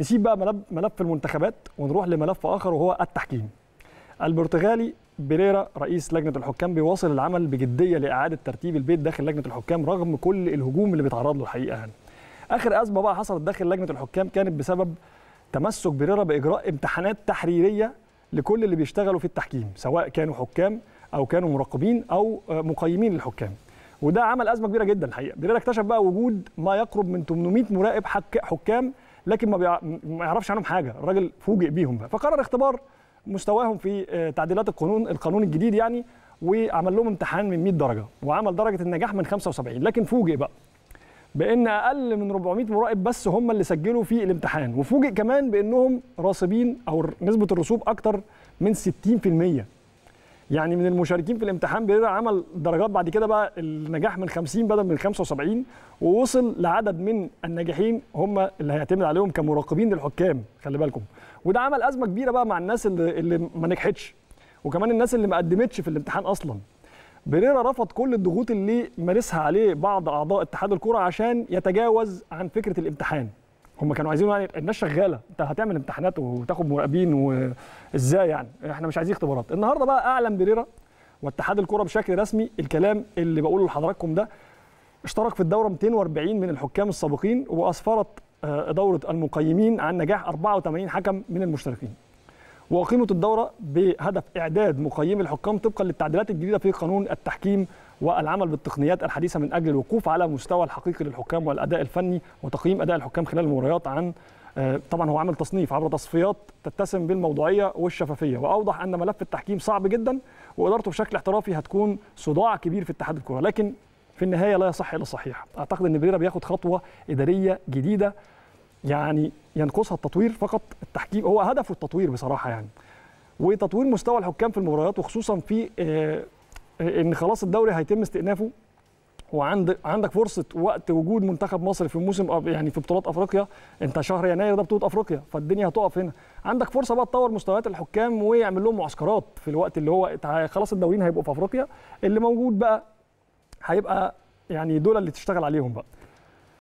نسيب بقى ملف, ملف المنتخبات ونروح لملف اخر وهو التحكيم البرتغالي بيريرا رئيس لجنه الحكام بيواصل العمل بجديه لاعاده ترتيب البيت داخل لجنه الحكام رغم كل الهجوم اللي بيتعرض له الحقيقه يعني. اخر ازمه بقى حصلت داخل لجنه الحكام كانت بسبب تمسك بيريرا باجراء امتحانات تحريريه لكل اللي بيشتغلوا في التحكيم سواء كانوا حكام او كانوا مراقبين او آه، مقيمين للحكام وده عمل ازمه كبيره جدا الحقيقه بيريرا اكتشف بقى وجود ما يقرب من 800 مراقب حكام لكن ما, ما يعرفش عنهم حاجه الراجل فوجئ بيهم فقرر اختبار مستواهم في تعديلات القانون القانون الجديد يعني وعمل لهم امتحان من 100 درجه وعمل درجه النجاح من 75 لكن فوجئ بقى بان اقل من 400 مراقب بس هم اللي سجلوا في الامتحان وفوجئ كمان بانهم راسبين او نسبه الرسوب اكتر من 60% يعني من المشاركين في الامتحان بيرا عمل درجات بعد كده بقى النجاح من 50 بدل من 75 ووصل لعدد من الناجحين هم اللي هيعتمد عليهم كمراقبين للحكام خلي بالكم وده عمل ازمه كبيره بقى مع الناس اللي, اللي ما نجحتش وكمان الناس اللي ما قدمتش في الامتحان اصلا بيريرا رفض كل الضغوط اللي مارسها عليه بعض اعضاء اتحاد الكره عشان يتجاوز عن فكره الامتحان هم كانوا عايزين يعني الناس شغاله انت هتعمل امتحانات وتاخد مراقبين وازاي يعني احنا مش عايزين اختبارات النهارده بقى اعلن بريرا واتحاد الكره بشكل رسمي الكلام اللي بقوله لحضراتكم ده اشترك في الدوره 240 من الحكام السابقين واسفرت آه، دوره المقيمين عن نجاح 84 حكم من المشتركين وأقيمت الدورة بهدف إعداد مقيمي الحكام طبقا للتعديلات الجديدة في قانون التحكيم والعمل بالتقنيات الحديثه من اجل الوقوف على مستوى الحقيقي للحكام والاداء الفني وتقييم اداء الحكام خلال المباريات عن آه، طبعا هو عمل تصنيف عبر تصفيات تتسم بالموضوعيه والشفافيه واوضح ان ملف التحكيم صعب جدا وادارته بشكل احترافي هتكون صداع كبير في اتحاد الكره لكن في النهايه لا يصح الا الصحيح اعتقد ان بريرا بياخد خطوه اداريه جديده يعني ينقصها التطوير فقط التحكيم هو هدفه التطوير بصراحه يعني وتطوير مستوى الحكام في المباريات وخصوصا في آه، إيه، ان خلاص الدوري هيتم استئنافه وعند عندك فرصه وقت وجود منتخب مصر في موسم يعني في بطولات افريقيا انت شهر يناير ده بطوله افريقيا فالدنيا هتقف هنا عندك فرصه بقى تطور مستويات الحكام ويعمل لهم معسكرات في الوقت اللي هو خلاص الدوريين هيبقوا في افريقيا اللي موجود بقى هيبقى يعني دول اللي تشتغل عليهم بقى